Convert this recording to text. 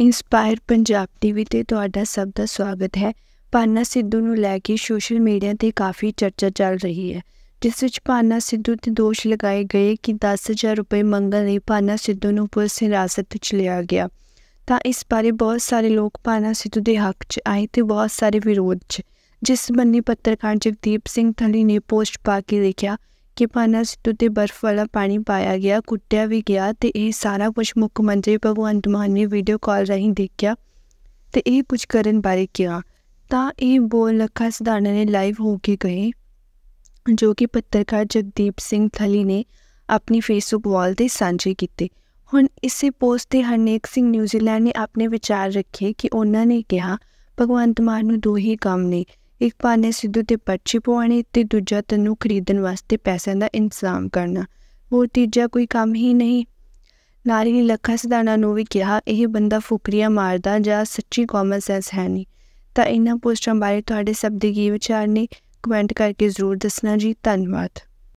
inspire Punjab TV ਤੇ ਤੁਹਾਡਾ ਸਭ ਦਾ ਸਵਾਗਤ ਹੈ ਪਾਨਾ ਸਿੱਧੂ ਨੂੰ ਲੈ ਕੇ ਸੋਸ਼ਲ ਮੀਡੀਆ ਤੇ ਕਾਫੀ ਚਰਚਾ ਚੱਲ ਰਹੀ ਹੈ ਜਿਸ ਵਿੱਚ ਪਾਨਾ ਸਿੱਧੂ ਤੇ ਦੋਸ਼ ਲਗਾਏ ਗਏ ਕਿ 10000 ਰੁਪਏ ਮੰਗਣ ਲਈ ਪਾਨਾ ਸਿੱਧੂ ਨੂੰ ਪੁਲਿਸ ਹਿਰਾਸਤ ਵਿੱਚ ਲਿਆ ਗਿਆ ਤਾਂ ਇਸ ਬਾਰੇ ਬਹੁਤ ਸਾਰੇ ਲੋਕ ਪਾਨਾ ਸਿੱਧੂ ਦੇ ਹੱਕ 'ਚ ਆਏ ਤੇ ਬਹੁਤ ਸਾਰੇ ਵਿਰੋਧ 'ਚ ਜਿਸ ਮੰਨੀ ਪੱਤਰਕਾਰ ਜਗਦੀਪ ਸਿੰਘ ਥਲੀ ਨੇ ਪੋਸਟ ਪਾ ਕੇ ਲਿਖਿਆ ਕਿ ਪਾਨਾ ਸਿੱਟੂ ਤੇ ਬਰਫ਼ ਵਾਲਾ ਪਾਣੀ ਪਾਇਆ ਗਿਆ ਕੁੱਟਿਆ ਵੀ ਗਿਆ ਤੇ ਇਹ ਸਾਰਾ ਕੁਝ ਮੁੱਖ ਮੰਤਰੀ ਭਗਵੰਤ ਮਾਨ ਨੇ ਵੀਡੀਓ ਕਾਲ ਰਾਹੀਂ ਦੇਖਿਆ ਤੇ ਇਹ ਕੁਝ ਕਰਨ ਬਾਰੇ ਕਿਹਾ ਤਾਂ ਇਹ ਬੋਲ ਲੱਖਾ ਸਦਾਨ ਨੇ ਲਾਈਵ ਹੋ ਕੇ ਗਏ ਜੋ ਕਿ ਪੱਤਰਕਾਰ ਜਗਦੀਪ ਸਿੰਘ ਥਲੀ ਨੇ ਆਪਣੀ ਫੇਸਬੁੱਕ ਵਾਲ ਤੇ ਸਾਂਝੇ ਕੀਤੇ ਹੁਣ ਇਸੇ ਪੋਸਟ ਤੇ ਹਰਨੇਕ ਸਿੰਘ ਨਿਊਜ਼ੀਲੈਂਡ ਨੇ ਆਪਣੇ ਵਿਚਾਰ ਰੱਖੇ ਕਿ ਉਹਨਾਂ ਨੇ ਕਿਹਾ ਭਗਵੰਤ ਮਾਨ ਨੂੰ ਦੋ ਹੀ ਕੰਮ ਨੇ ਇੱਕ ਪਾਣੇ ਸਿੱਧੂ ਤੇ ਪਰਚੀ ਪਵਾਣੀ ਤੇ ਦੂਜਾ ਤੈਨੂੰ ਖਰੀਦਣ ਵਾਸਤੇ ਪੈਸਿਆਂ ਦਾ ਇੰਤਜ਼ਾਮ ਕਰਨਾ ਹੋਰ ਤੀਜਾ ਕੋਈ ਕੰਮ ਹੀ ਨਹੀਂ ਨਾਰੀ ਨੇ ਲੱਖਾ ਸਿਧਾਣਾ ਨੂੰ ਵੀ ਕਿਹਾ ਇਹ ਬੰਦਾ ਫੁਕਰੀਆਂ ਮਾਰਦਾ ਜਾਂ ਸੱਚੀ ਕਾਮਨ ਸੈਂਸ ਹੈ ਨਹੀਂ ਤਾਂ ਇਹਨਾਂ ਪੋਸਟਾਂ ਬਾਰੇ ਤੁਹਾਡੇ ਸਭ ਦੇ ਕੀ ਵਿਚਾਰ ਨੇ ਕਮੈਂਟ ਕਰਕੇ ਜ਼ਰੂਰ ਦੱਸਣਾ ਜੀ ਧੰਨਵਾਦ